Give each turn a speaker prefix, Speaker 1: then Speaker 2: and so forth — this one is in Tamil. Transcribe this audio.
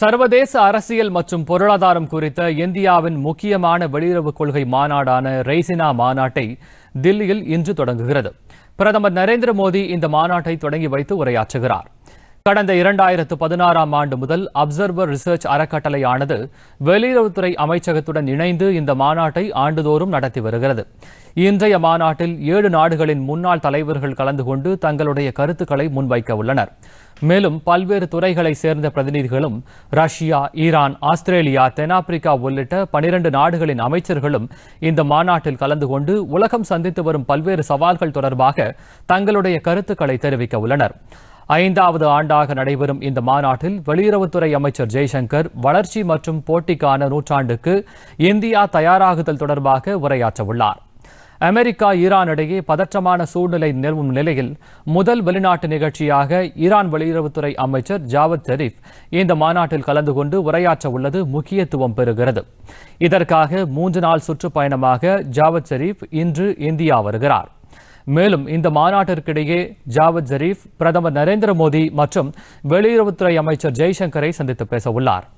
Speaker 1: சர்வதேச அரசியல் மற்றும் பொருளாதாரம் குறித்த இந்தியாவின் முக்கியமான வெளியுறவுக் கொள்கை மாநாடான ரெய்சினா மாநாட்டை தில்லியில் இன்று தொடங்குகிறது பிரதமர் நரேந்திர மோடி இந்த மாநாட்டை தொடங்கி வைத்து உரையாற்றுகிறார் கடந்த இரண்டாயிரத்து பதினாறாம் ஆண்டு முதல் அப்சர்வர் ரிசர்ச் அறக்கட்டளையானது வெளியுறவுத்துறை அமைச்சகத்துடன் இணைந்து இந்த மாநாட்டை ஆண்டுதோறும் நடத்தி வருகிறது இன்றைய மாநாட்டில் ஏழு நாடுகளின் முன்னாள் தலைவர்கள் கலந்து கொண்டு தங்களுடைய கருத்துக்களை முன்வைக்க உள்ளனர் மேலும் பல்வேறு துறைகளை சேர்ந்த பிரதிநிதிகளும் ரஷ்யா ஈரான் ஆஸ்திரேலியா தென்னாப்பிரிக்கா உள்ளிட்ட பனிரண்டு நாடுகளின் அமைச்சர்களும் இந்த மாநாட்டில் கலந்து கொண்டு உலகம் சந்தித்து வரும் பல்வேறு சவால்கள் தொடர்பாக தங்களுடைய கருத்துக்களை தெரிவிக்க உள்ளனர் ஐந்தாவது ஆண்டாக நடைபெறும் இந்த மாநாட்டில் வெளியுறவுத்துறை அமைச்சர் ஜெய்சங்கர் வளர்ச்சி மற்றும் போட்டிக்கான நூற்றாண்டுக்கு இந்தியா தயாராகுதல் தொடர்பாக உரையாற்றவுள்ளார் அமெரிக்கா ஈரான் இடையே பதற்றமான சூழ்நிலை நிலவும் நிலையில் முதல் வெளிநாட்டு நிகழ்ச்சியாக ஈரான் வெளியுறவுத்துறை அமைச்சர் ஜாவத் ஷெரீப் இந்த மாநாட்டில் கலந்து கொண்டு உரையாற்ற உள்ளது முக்கியத்துவம் பெறுகிறது இதற்காக மூன்று நாள் சுற்றுப்பயணமாக ஜாவத் ஷெரீப் இன்று இந்தியா வருகிறார் மேலும் இந்த மாநாட்டிற்கிடையே ஜாவத் ஜரீப் பிரதமர் நரேந்திர மோடி மற்றும் வெளியுறவுத்துறை அமைச்சர் ஜெய்சங்கரை சந்தித்து பேசவுள்ளார்